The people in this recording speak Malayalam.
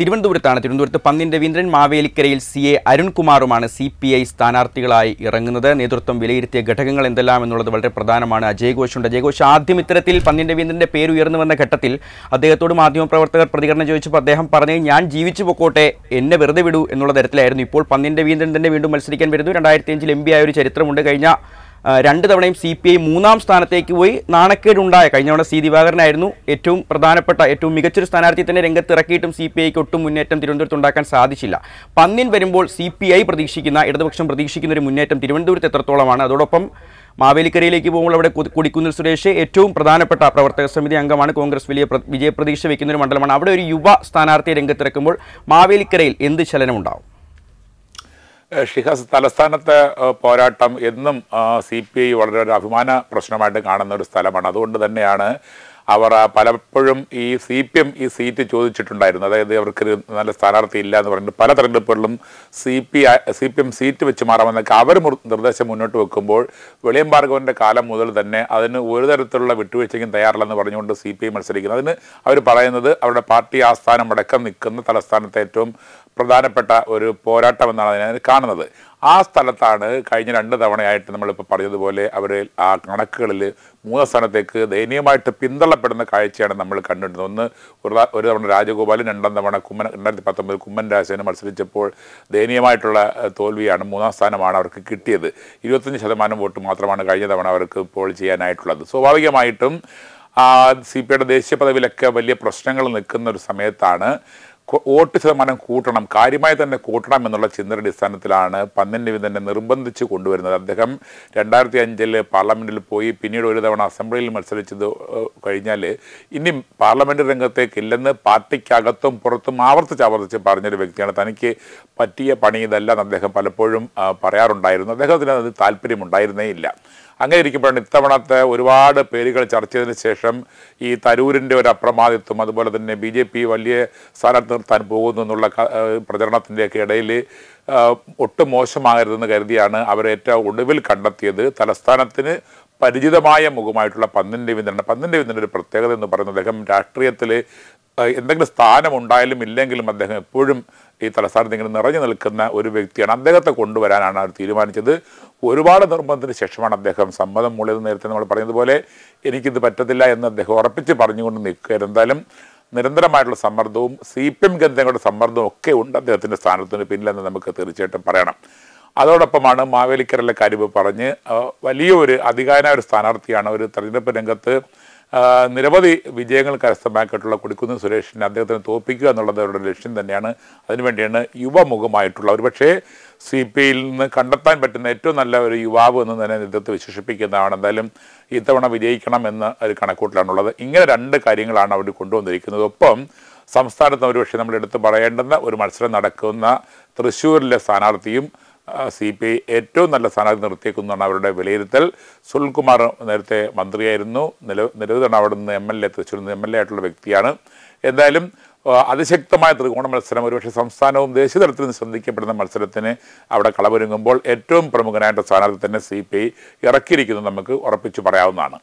തിരുവനന്തപുരത്താണ് തിരുവനന്തപുരത്ത് പന്നിൻ്റെ വീന്ദ്രൻ മാവേലിക്കരയിൽ സി എ അരുൺകുമാറുമാണ് സി പി ഐ സ്ഥാനാർത്ഥികളായി ഇറങ്ങുന്നത് നേതൃത്വം വിലയിരുത്തിയ ഘടകങ്ങൾ എന്തെല്ലാം എന്നുള്ളത് വളരെ പ്രധാനമാണ് അജയ് ഘോഷുണ്ട് അജയ് ഘോഷ് ആദ്യം ഇത്തരത്തിൽ പന്നിൻ്റെ വീന്ദ്രൻ്റെ പേര് ഉയർന്നു വന്ന ഘട്ടത്തിൽ അദ്ദേഹത്തോട് മാധ്യമപ്രവർത്തകർ പ്രതികരണം ചോദിച്ചപ്പോൾ അദ്ദേഹം പറഞ്ഞു ഞാൻ ജീവിച്ചു പൊക്കോട്ടെ എന്നെ വെറുതെ വിടൂ എന്നുള്ള തരത്തിലായിരുന്നു ഇപ്പോൾ പന്നിൻ്റെ വീന്ദ്രൻ തന്നെ വീണ്ടും മത്സരിക്കാൻ വരുന്നു രണ്ടായിരത്തി അഞ്ചിൽ എം ആയ ഒരു ചരിത്രമുണ്ട് കഴിഞ്ഞ രണ്ട് തവണയും സി പി ഐ മൂന്നാം സ്ഥാനത്തേക്ക് പോയി നാണക്കേടുണ്ടായ കഴിഞ്ഞ തവണ സി ദിവാകരനായിരുന്നു ഏറ്റവും പ്രധാനപ്പെട്ട ഏറ്റവും മികച്ചൊരു സ്ഥാനാർത്ഥി തന്നെ രംഗത്ത് ഇറക്കിയിട്ടും സി പി ഐക്ക് ഒട്ടും മുന്നേറ്റം തിരുവനന്തപുരത്ത് ഉണ്ടാക്കാൻ സാധിച്ചില്ല പന്നിൻ വരുമ്പോൾ സി പി ഐ പ്രതീക്ഷിക്കുന്ന ഇടതുപക്ഷം പ്രതീക്ഷിക്കുന്ന ഒരു മുന്നേറ്റം തിരുവനന്തപുരത്ത് എത്രത്തോളമാണ് അതോടൊപ്പം മാവേലിക്കരയിലേക്ക് പോകുമ്പോൾ അവിടെ കൊടിക്കുന്നിൽ സുരേഷ് ഏറ്റവും പ്രധാനപ്പെട്ട പ്രവർത്തക സമിതി അംഗമാണ് കോൺഗ്രസ് വലിയ വിജയപ്രതീക്ഷ വയ്ക്കുന്ന ഒരു മണ്ഡലമാണ് അവിടെ ഒരു യുവ സ്ഥാനാർത്ഥിയെ രംഗത്തിറക്കുമ്പോൾ മാവേലിക്കരയിൽ എന്ത് ചലനമുണ്ടാവും ഷിഹ തലസ്ഥാനത്തെ പോരാട്ടം എന്നും സി പി ഐ വളരെ ഒരു അഭിമാന പ്രശ്നമായിട്ട് കാണുന്ന ഒരു സ്ഥലമാണ് അതുകൊണ്ട് തന്നെയാണ് അവർ പലപ്പോഴും ഈ സി പി എം ഈ സീറ്റ് ചോദിച്ചിട്ടുണ്ടായിരുന്നു അതായത് അവർക്ക് നല്ല സ്ഥാനാർത്ഥി ഇല്ല എന്ന് പറഞ്ഞിട്ട് പല തെരഞ്ഞെടുപ്പുകളിലും C P C P M seat വെച്ച് മാറാമെന്നൊക്കെ അവർ നിർദ്ദേശം മുന്നോട്ട് വെക്കുമ്പോൾ വെളിയം ഭാർഗവൻ്റെ കാലം മുതൽ തന്നെ അതിന് ഒരു തരത്തിലുള്ള വിട്ടുവീഴ്ചയ്ക്കും തയ്യാറില്ലെന്ന് പറഞ്ഞുകൊണ്ട് സി പി ഐ മത്സരിക്കുന്നു അതിന് അവർ പറയുന്നത് അവരുടെ പാർട്ടി ആസ്ഥാനം അടക്കം നിൽക്കുന്ന തലസ്ഥാനത്തെ ഏറ്റവും പ്രധാനപ്പെട്ട ഒരു പോരാട്ടമെന്നാണ് അതിനെ കാണുന്നത് ആ സ്ഥലത്താണ് കഴിഞ്ഞ രണ്ട് തവണയായിട്ട് നമ്മളിപ്പോൾ പറഞ്ഞതുപോലെ അവർ ആ കണക്കുകളിൽ മൂന്നാം സ്ഥാനത്തേക്ക് ദയനീയമായിട്ട് പിന്തള്ളപ്പെടുന്ന കാഴ്ചയാണ് നമ്മൾ കണ്ടിരുന്നത് ഒന്ന് ഒരു തവണ രാജഗോപാലൻ രണ്ടാം തവണ കുമ്മൻ രണ്ടായിരത്തി പത്തൊമ്പത് കുമ്മൻ രാജേന മത്സരിച്ചപ്പോൾ ദയനീയമായിട്ടുള്ള തോൽവിയാണ് മൂന്നാം സ്ഥാനമാണ് അവർക്ക് കിട്ടിയത് ഇരുപത്തഞ്ച് ശതമാനം വോട്ട് മാത്രമാണ് കഴിഞ്ഞ തവണ അവർക്ക് പോൾ ചെയ്യാനായിട്ടുള്ളത് സ്വാഭാവികമായിട്ടും സി പി ഐയുടെ ദേശീയ പദവിയിലൊക്കെ വലിയ പ്രശ്നങ്ങൾ നിൽക്കുന്ന ഒരു സമയത്താണ് വോട്ട് ശതമാനം കൂട്ടണം കാര്യമായി തന്നെ കൂട്ടണം എന്നുള്ള ചിന്തയുടെ അടിസ്ഥാനത്തിലാണ് പന്നിൻ്റെ തന്നെ നിർബന്ധിച്ച് കൊണ്ടുവരുന്നത് അദ്ദേഹം രണ്ടായിരത്തി അഞ്ചിൽ പാർലമെൻറ്റിൽ പോയി പിന്നീട് ഒരു തവണ അസംബ്ലിയിൽ മത്സരിച്ചത് കഴിഞ്ഞാൽ ഇനി പാർലമെൻറ്റ് രംഗത്തേക്ക് ഇല്ലെന്ന് പാർട്ടിക്കകത്തും പുറത്തും ആവർത്തിച്ച് ആവർത്തിച്ച് പറഞ്ഞൊരു വ്യക്തിയാണ് തനിക്ക് പറ്റിയ പണി എന്ന് അദ്ദേഹം പലപ്പോഴും പറയാറുണ്ടായിരുന്നു അദ്ദേഹത്തിന് അത് താല്പര്യമുണ്ടായിരുന്നേ ഇല്ല അങ്ങനെ ഇരിക്കുമ്പോഴാണ് ഇത്തവണത്തെ ഒരുപാട് പേരുകൾ ചർച്ച ചെയ്തതിന് ശേഷം ഈ തരൂരിൻ്റെ ഒരു അപ്രമാദിത്വം അതുപോലെ തന്നെ ബി ജെ പി വലിയ സ്ഥാനത്ത് നിർത്താൻ പോകുന്നു എന്നുള്ള പ്രചരണത്തിൻ്റെയൊക്കെ ഇടയിൽ ഒട്ടും മോശമാകരുതെന്ന് കരുതിയാണ് അവരെ ഏറ്റവും ഒടുവിൽ കണ്ടെത്തിയത് തലസ്ഥാനത്തിന് പരിചിതമായ മുഖമായിട്ടുള്ള പന്നിൻ രവീന്ദ്രനാണ് പന്നിൻ രവീന്ദ്രൻ്റെ ഒരു പ്രത്യേകത എന്ന് പറയുന്നത് അദ്ദേഹം രാഷ്ട്രീയത്തിൽ എന്തെങ്കിലും സ്ഥാനമുണ്ടായാലും ഇല്ലെങ്കിലും അദ്ദേഹം എപ്പോഴും ഈ തലസ്ഥാനത്ത് ഇങ്ങനെ നിറഞ്ഞു നിൽക്കുന്ന ഒരു വ്യക്തിയാണ് അദ്ദേഹത്തെ കൊണ്ടുവരാനാണ് അവർ തീരുമാനിച്ചത് ഒരുപാട് നിർബന്ധത്തിന് ശേഷമാണ് അദ്ദേഹം സമ്മതം മൂളിയത് നേരത്തെ നമ്മൾ പറഞ്ഞതുപോലെ എനിക്കിത് പറ്റത്തില്ല എന്ന് അദ്ദേഹം ഉറപ്പിച്ച് പറഞ്ഞുകൊണ്ട് നിൽക്കുക എന്തായാലും നിരന്തരമായിട്ടുള്ള സമ്മർദ്ദവും സി പി എം കേന്ദ്രങ്ങളുടെ സമ്മർദ്ദവും ഒക്കെ ഉണ്ട് അദ്ദേഹത്തിൻ്റെ സ്ഥാനത്തിന് പിന്നിലെന്ന് നമുക്ക് തീർച്ചയായിട്ടും പറയണം അതോടൊപ്പമാണ് മാവേലിക്കരയിലെ കാര്യം പറഞ്ഞ് വലിയൊരു അധികാരനായ ഒരു സ്ഥാനാർത്ഥിയാണ് ഒരു തെരഞ്ഞെടുപ്പ് രംഗത്ത് നിരവധി വിജയങ്ങൾ കരസ്ഥമാക്കിയിട്ടുള്ള കൊടുക്കുന്ന സുരേഷിനെ അദ്ദേഹത്തിന് തോപ്പിക്കുക എന്നുള്ളത് അവരുടെ ലക്ഷ്യം തന്നെയാണ് അതിനുവേണ്ടിയാണ് യുവമുഖമായിട്ടുള്ള ഒരുപക്ഷേ സി പി ഐയിൽ നിന്ന് കണ്ടെത്താൻ പറ്റുന്ന ഏറ്റവും നല്ല ഒരു യുവാവ് എന്ന് തന്നെ നേതൃത്വത്തെ വിശേഷിപ്പിക്കുന്നതാണ് എന്തായാലും ഇത്തവണ വിജയിക്കണം എന്ന ഒരു കണക്കൂട്ടിലാണുള്ളത് ഇങ്ങനെ രണ്ട് കാര്യങ്ങളാണ് അവർ കൊണ്ടുവന്നിരിക്കുന്നത് ഒപ്പം സംസ്ഥാനത്ത് ഒരുപക്ഷെ നമ്മൾ എടുത്തു പറയേണ്ടുന്ന ഒരു മത്സരം നടക്കുന്ന തൃശ്ശൂരിലെ സ്ഥാനാർത്ഥിയും സി പി ഐ ഏറ്റവും നല്ല സ്ഥാനാർത്ഥി നിർത്തിയേക്കുന്നതാണ് അവരുടെ വിലയിരുത്തൽ സുൽകുമാർ നേരത്തെ മന്ത്രിയായിരുന്നു നില നിലവിലാണ് അവിടെ നിന്ന് എം എൽ എ തൃശ്ശൂർ നിന്ന് എം എൽ എ ആയിട്ടുള്ള വ്യക്തിയാണ് എന്തായാലും അതിശക്തമായ ത്രികോണ മത്സരം ഒരുപക്ഷെ സംസ്ഥാനവും ദേശീയ തലത്തിൽ നിന്ന് ശ്രദ്ധിക്കപ്പെടുന്ന മത്സരത്തിന് അവിടെ കളവൊരുങ്ങുമ്പോൾ ഏറ്റവും പ്രമുഖനായിട്ട് സ്ഥാനാർത്ഥി തന്നെ സി പി ഐ ഇറക്കിയിരിക്കുന്നത് നമുക്ക് ഉറപ്പിച്ചു പറയാവുന്നതാണ്